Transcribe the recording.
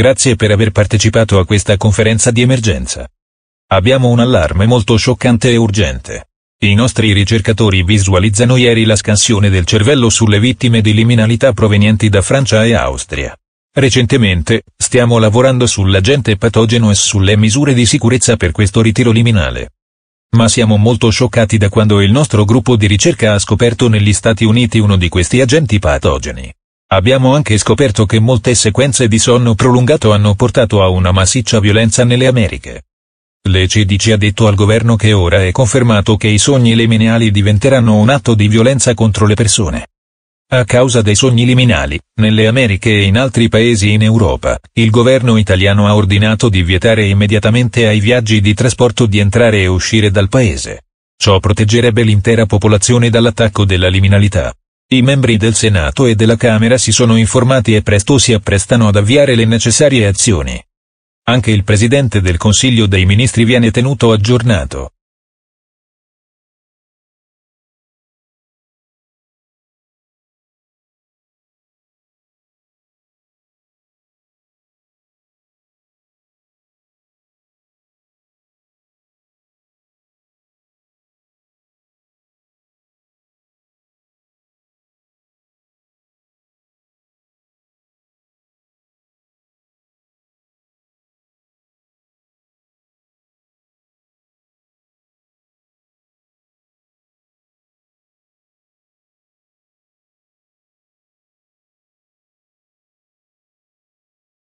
Grazie per aver partecipato a questa conferenza di emergenza. Abbiamo un allarme molto scioccante e urgente. I nostri ricercatori visualizzano ieri la scansione del cervello sulle vittime di liminalità provenienti da Francia e Austria. Recentemente, stiamo lavorando sull'agente patogeno e sulle misure di sicurezza per questo ritiro liminale. Ma siamo molto scioccati da quando il nostro gruppo di ricerca ha scoperto negli Stati Uniti uno di questi agenti patogeni. Abbiamo anche scoperto che molte sequenze di sonno prolungato hanno portato a una massiccia violenza nelle Americhe. L'ECD ci ha detto al governo che ora è confermato che i sogni liminali diventeranno un atto di violenza contro le persone. A causa dei sogni liminali, nelle Americhe e in altri paesi in Europa, il governo italiano ha ordinato di vietare immediatamente ai viaggi di trasporto di entrare e uscire dal paese. Ciò proteggerebbe l'intera popolazione dall'attacco della liminalità. I membri del Senato e della Camera si sono informati e presto si apprestano ad avviare le necessarie azioni. Anche il Presidente del Consiglio dei Ministri viene tenuto aggiornato.